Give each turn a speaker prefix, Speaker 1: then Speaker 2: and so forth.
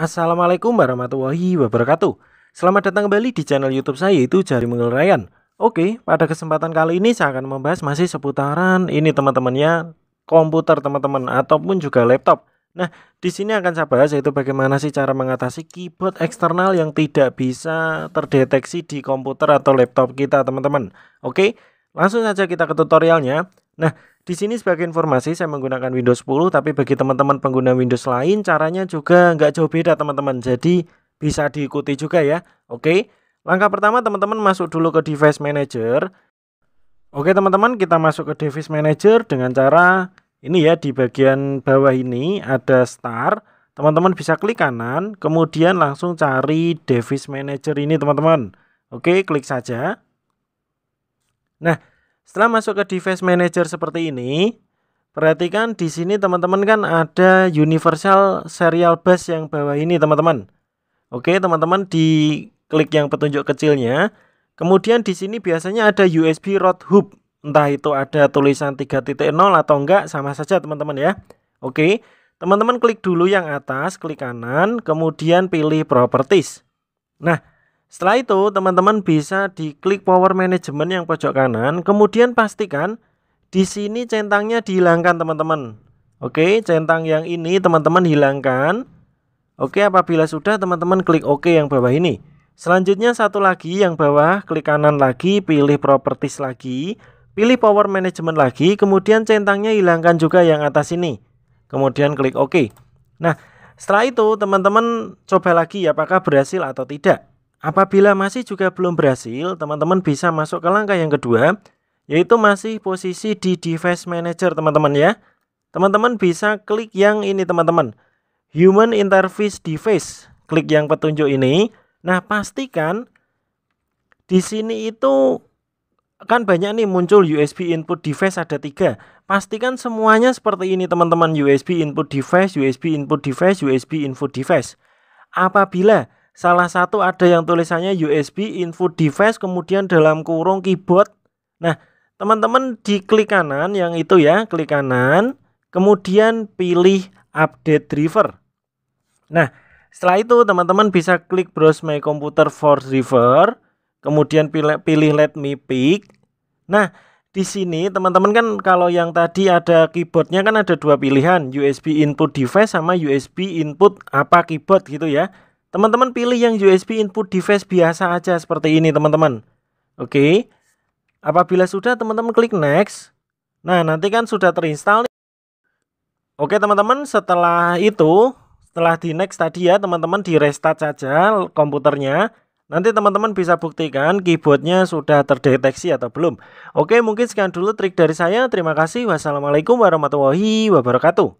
Speaker 1: Assalamualaikum warahmatullahi wabarakatuh Selamat datang kembali di channel youtube saya yaitu Jari Mengel Ryan Oke, pada kesempatan kali ini saya akan membahas masih seputaran ini teman-temannya komputer teman-teman ataupun juga laptop Nah, di sini akan saya bahas yaitu bagaimana sih cara mengatasi keyboard eksternal yang tidak bisa terdeteksi di komputer atau laptop kita teman-teman Oke, langsung saja kita ke tutorialnya Nah, di sini sebagai informasi saya menggunakan Windows 10 tapi bagi teman-teman pengguna Windows lain caranya juga nggak jauh beda teman-teman. Jadi bisa diikuti juga ya. Oke. Langkah pertama teman-teman masuk dulu ke device manager. Oke teman-teman kita masuk ke device manager dengan cara ini ya di bagian bawah ini ada start. Teman-teman bisa klik kanan kemudian langsung cari device manager ini teman-teman. Oke, klik saja. Nah, setelah masuk ke device manager seperti ini, perhatikan di sini teman-teman kan ada universal serial bus yang bawah ini teman-teman. Oke, teman-teman di klik yang petunjuk kecilnya. Kemudian di sini biasanya ada USB road hub. Entah itu ada tulisan 3.0 atau enggak sama saja teman-teman ya. Oke. Teman-teman klik dulu yang atas, klik kanan, kemudian pilih properties. Nah, setelah itu, teman-teman bisa diklik power management yang pojok kanan, kemudian pastikan di sini centangnya dihilangkan, teman-teman. Oke, centang yang ini teman-teman hilangkan. Oke, apabila sudah teman-teman klik OK yang bawah ini. Selanjutnya satu lagi yang bawah, klik kanan lagi, pilih properties lagi, pilih power management lagi, kemudian centangnya hilangkan juga yang atas ini. Kemudian klik OK. Nah, setelah itu teman-teman coba lagi apakah berhasil atau tidak. Apabila masih juga belum berhasil, teman-teman bisa masuk ke langkah yang kedua, yaitu masih posisi di device manager teman-teman ya. Teman-teman bisa klik yang ini teman-teman, human interface device, klik yang petunjuk ini. Nah pastikan di sini itu kan banyak nih muncul USB input device ada tiga. Pastikan semuanya seperti ini teman-teman, USB input device, USB input device, USB input device. Apabila salah satu ada yang tulisannya USB Input device kemudian dalam kurung keyboard nah teman-teman di klik kanan yang itu ya klik kanan kemudian pilih update driver nah setelah itu teman-teman bisa klik browse my computer for driver kemudian pilih, pilih let me pick nah di sini teman-teman kan kalau yang tadi ada keyboardnya kan ada dua pilihan USB input device sama USB input apa keyboard gitu ya Teman-teman pilih yang USB input device biasa aja seperti ini teman-teman. Oke. Apabila sudah teman-teman klik next. Nah, nanti kan sudah terinstall. Oke teman-teman, setelah itu, setelah di next tadi ya teman-teman di restart saja komputernya. Nanti teman-teman bisa buktikan keyboardnya sudah terdeteksi atau belum. Oke, mungkin sekian dulu trik dari saya. Terima kasih. Wassalamualaikum warahmatullahi wabarakatuh.